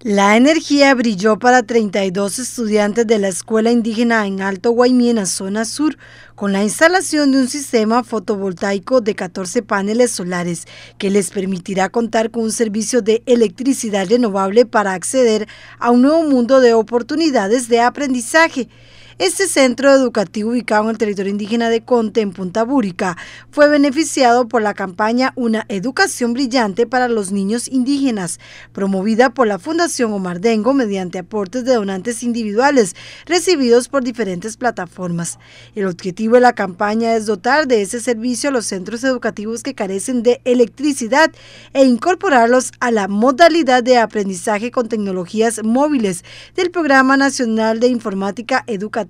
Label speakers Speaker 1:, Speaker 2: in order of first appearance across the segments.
Speaker 1: La energía brilló para 32 estudiantes de la Escuela Indígena en Alto la zona sur, con la instalación de un sistema fotovoltaico de 14 paneles solares que les permitirá contar con un servicio de electricidad renovable para acceder a un nuevo mundo de oportunidades de aprendizaje. Este centro educativo ubicado en el territorio indígena de Conte, en Punta Búrica, fue beneficiado por la campaña Una Educación Brillante para los Niños Indígenas, promovida por la Fundación Omar Dengo mediante aportes de donantes individuales recibidos por diferentes plataformas. El objetivo de la campaña es dotar de ese servicio a los centros educativos que carecen de electricidad e incorporarlos a la modalidad de aprendizaje con tecnologías móviles del Programa Nacional de Informática Educativa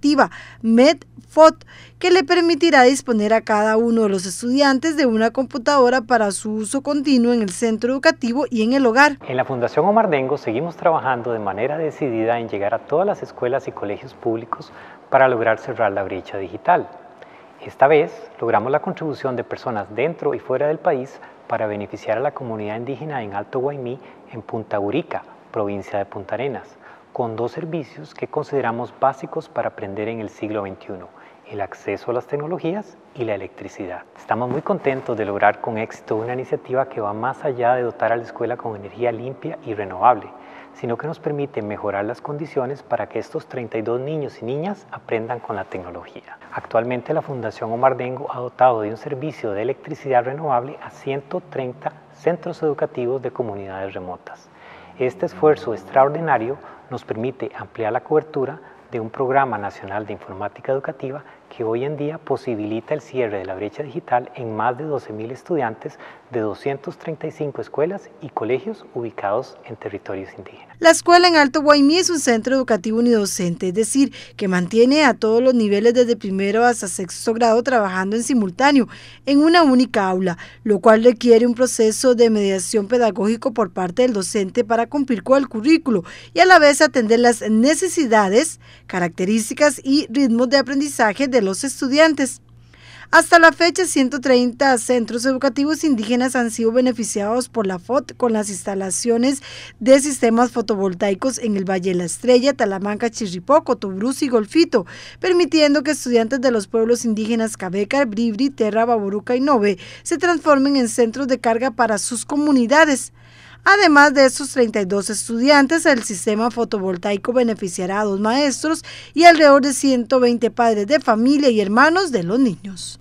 Speaker 1: MedFot que le permitirá disponer a cada uno de los estudiantes de una computadora para su uso continuo en el centro educativo y en el hogar.
Speaker 2: En la Fundación Omar Dengo seguimos trabajando de manera decidida en llegar a todas las escuelas y colegios públicos para lograr cerrar la brecha digital. Esta vez logramos la contribución de personas dentro y fuera del país para beneficiar a la comunidad indígena en Alto Guaymí, en Punta Urica, provincia de Punta con dos servicios que consideramos básicos para aprender en el siglo XXI, el acceso a las tecnologías y la electricidad. Estamos muy contentos de lograr con éxito una iniciativa que va más allá de dotar a la escuela con energía limpia y renovable, sino que nos permite mejorar las condiciones para que estos 32 niños y niñas aprendan con la tecnología. Actualmente la Fundación Omar Dengo ha dotado de un servicio de electricidad renovable a 130 centros educativos de comunidades remotas. Este esfuerzo extraordinario nos permite ampliar la cobertura de un programa nacional de informática educativa que hoy en día posibilita el cierre de la brecha digital en más de 12.000 estudiantes de 235 escuelas y colegios ubicados en territorios indígenas.
Speaker 1: La escuela en Alto Guaymí es un centro educativo unidocente, es decir, que mantiene a todos los niveles desde primero hasta sexto grado trabajando en simultáneo en una única aula, lo cual requiere un proceso de mediación pedagógico por parte del docente para cumplir con el currículo y a la vez atender las necesidades, características y ritmos de aprendizaje de los estudiantes. Hasta la fecha, 130 centros educativos indígenas han sido beneficiados por la FOT con las instalaciones de sistemas fotovoltaicos en el Valle de la Estrella, Talamanca, chirripoco Tobruz y Golfito, permitiendo que estudiantes de los pueblos indígenas Cabeca, Bribri, Terra, Baboruca y Nove se transformen en centros de carga para sus comunidades. Además de estos 32 estudiantes, el sistema fotovoltaico beneficiará a dos maestros y alrededor de 120 padres de familia y hermanos de los niños.